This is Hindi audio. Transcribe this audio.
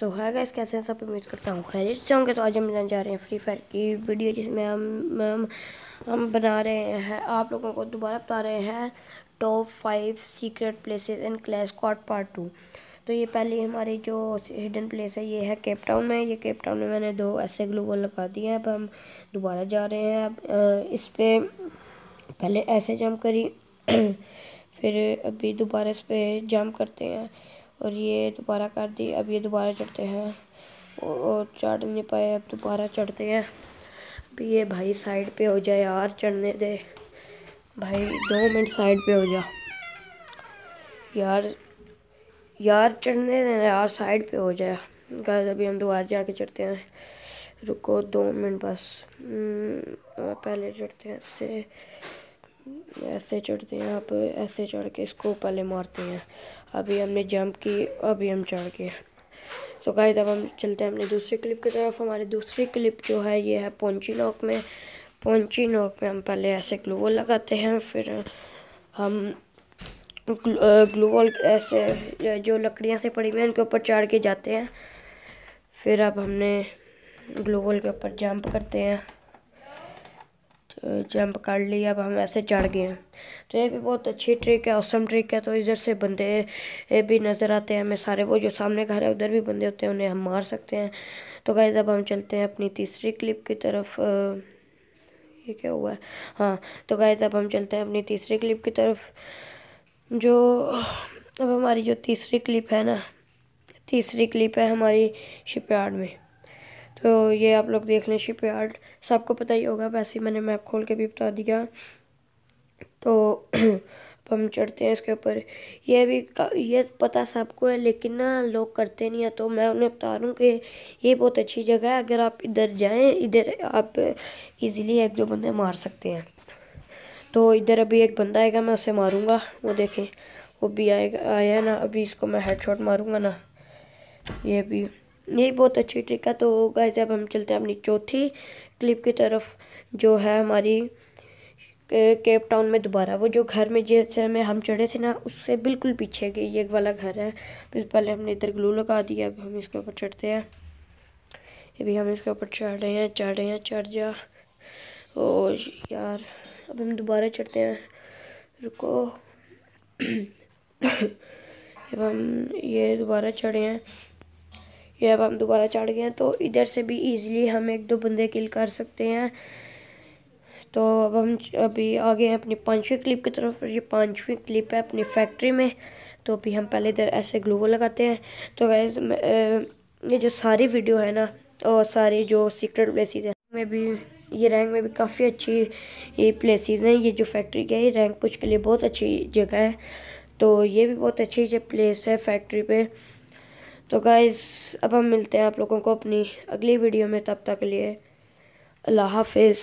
सो है गाइस कैसे हैं सब उम्मीद करता हूँ खैर से होंगे तो आज हम बनाने जा रहे हैं फ्री फायर की वीडियो जिसमें हम हम हम बना रहे हैं आप लोगों को दोबारा बता रहे हैं top five secret places in clash cot part two तो ये पहले हमारी जो हिडन प्लेस है ये है केप टाउन में ये केप टाउन में मैंने दो ऐसे ग्लूबल लगा दिए हैं अब हम दोबारा जा रहे हैं अब इस पर पहले ऐसे जम करी फिर अभी दोबारा इस पर जम करते हैं और ये दोबारा कर दी अब ये दोबारा चढ़ते हैं और चढ़ नहीं पाए अब दोबारा चढ़ते हैं अभी ये भाई साइड पे हो जाए यार चढ़ने दे भाई दो मिनट साइड पे हो जा यार यार चढ़ने दे यार साइड पे हो जाए गाइस अभी हम दोबारा जाके चढ़ते हैं रुको दो मिनट बस हम्म, पहले चढ़ते हैं इससे ऐसे चढ़ते हैं आप ऐसे चढ़ के इसको पहले मारते हैं अभी हमने जंप की अभी हम चढ़ गए सो गाइस अब हम चलते हैं अपने दूसरी क्लिप की तरफ हमारी दूसरी क्लिप जो है ये है पोंची नॉक में पोंची नॉक में हम पहले ऐसे वॉल लगाते हैं फिर हम वॉल ऐसे जो लकड़ियाँ से पड़ी हुई हैं उनके ऊपर चढ़ के जाते हैं फिर अब हमने वॉल के ऊपर जंप करते हैं जंप कर ली अब हम ऐसे चढ़ गए हैं तो ये भी बहुत अच्छी ट्रिक है औसम ट्रिक है तो इधर से बंदे भी नज़र आते हैं हमें सारे वो जो सामने घर है उधर भी बंदे होते हैं उन्हें हम मार सकते हैं तो गाइज अब हम चलते हैं अपनी तीसरी क्लिप की तरफ ये क्या हुआ है हाँ तो गाइज अब हम चलते हैं अपनी तीसरी क्लिप की तरफ जो अब हमारी जो तीसरी क्लिप है ना तीसरी क्लिप है हमारी शिपयार्ड में तो ये आप लोग देख लें शिप यार्ड सबको पता ही होगा वैसे ही मैंने मैप खोल के भी बता दिया तो हम चढ़ते हैं इसके ऊपर ये भी ये पता सबको है लेकिन ना लोग करते नहीं है तो मैं उन्हें बता रहा हूँ कि ये बहुत अच्छी जगह है अगर आप इधर जाएं इधर आप इजीली एक दो बंदे मार सकते हैं तो इधर अभी एक बंदा आएगा मैं उसे मारूंगा वो देखें वो भी आएगा आया ना अभी इसको मैं हेडशॉट मारूंगा ना ये भी ये बहुत अच्छी ट्रिक है तो गैस अब हम चलते हैं अपनी चौथी क्लिप की तरफ जो है हमारी केप टाउन में दोबारा वो जो घर में जैसे में हम चढ़े थे ना उससे बिल्कुल पीछे के ये वाला घर है फिर पहले हमने इधर ग्लू लगा दिया अब हम इसके ऊपर चढ़ते हैं ये भी हम इसके ऊपर चढ़ रहे हैं चढ़ रहे हैं चढ़ जा ओ यार अब हम दोबारा चढ़ते हैं रुको अब हम ये दोबारा चढ़े हैं ये अब हम दोबारा चढ़ गए हैं तो इधर से भी इजीली हम एक दो बंदे किल कर सकते हैं तो अब हम अभी आ गए हैं अपनी पाँचवीं क्लिप की तरफ ये पाँचवीं क्लिप है अपनी फैक्ट्री में तो अभी हम पहले इधर ऐसे ग्लू लगाते हैं तो गैस ये जो सारी वीडियो है ना और सारे जो सीक्रेट प्लेसिस हैं में भी ये रैंक में भी काफ़ी अच्छी ये प्लेसिस हैं ये जो फैक्ट्री के ये रैंक कुछ के लिए बहुत अच्छी जगह है तो ये भी बहुत अच्छी जो प्लेस है फैक्ट्री पे तो गाइज़ अब हम मिलते हैं आप लोगों को अपनी अगली वीडियो में तब तक के लिए अल्लाह हाफिज़